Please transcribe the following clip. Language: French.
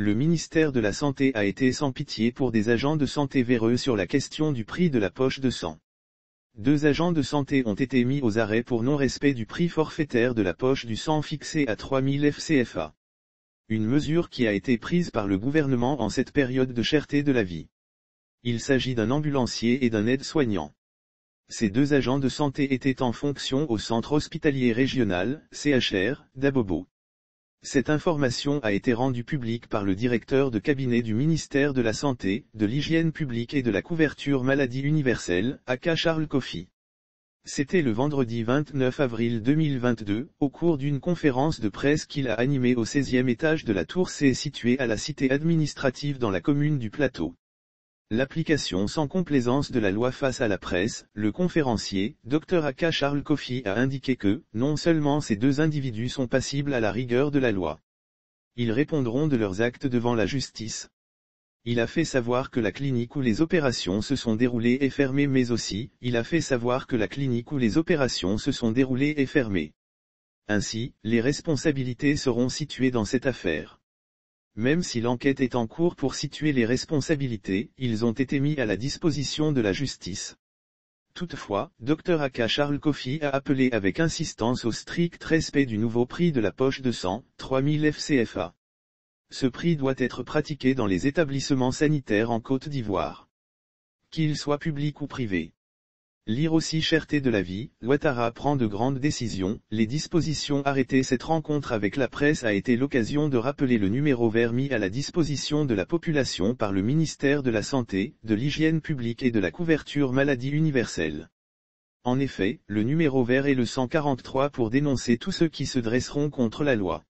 le ministère de la Santé a été sans pitié pour des agents de santé véreux sur la question du prix de la poche de sang. Deux agents de santé ont été mis aux arrêts pour non-respect du prix forfaitaire de la poche du sang fixé à 3000 FCFA. Une mesure qui a été prise par le gouvernement en cette période de cherté de la vie. Il s'agit d'un ambulancier et d'un aide-soignant. Ces deux agents de santé étaient en fonction au centre hospitalier régional, CHR, d'Abobo. Cette information a été rendue publique par le directeur de cabinet du ministère de la Santé, de l'Hygiène publique et de la couverture maladie universelle, Aka Charles Coffey. C'était le vendredi 29 avril 2022, au cours d'une conférence de presse qu'il a animée au 16e étage de la tour C située à la cité administrative dans la commune du Plateau. L'application sans complaisance de la loi face à la presse, le conférencier, Dr Aka Charles Coffey a indiqué que, non seulement ces deux individus sont passibles à la rigueur de la loi, ils répondront de leurs actes devant la justice. Il a fait savoir que la clinique où les opérations se sont déroulées est fermée mais aussi, il a fait savoir que la clinique où les opérations se sont déroulées est fermée. Ainsi, les responsabilités seront situées dans cette affaire. Même si l'enquête est en cours pour situer les responsabilités, ils ont été mis à la disposition de la justice. Toutefois, Dr Aka Charles Kofi a appelé avec insistance au strict respect du nouveau prix de la poche de sang, 3000 FCFA. Ce prix doit être pratiqué dans les établissements sanitaires en Côte d'Ivoire. Qu'il soit public ou privés. Lire aussi Cherté de la vie, Ouattara prend de grandes décisions, les dispositions arrêtées Cette rencontre avec la presse a été l'occasion de rappeler le numéro vert mis à la disposition de la population par le ministère de la Santé, de l'Hygiène publique et de la couverture maladie universelle. En effet, le numéro vert est le 143 pour dénoncer tous ceux qui se dresseront contre la loi.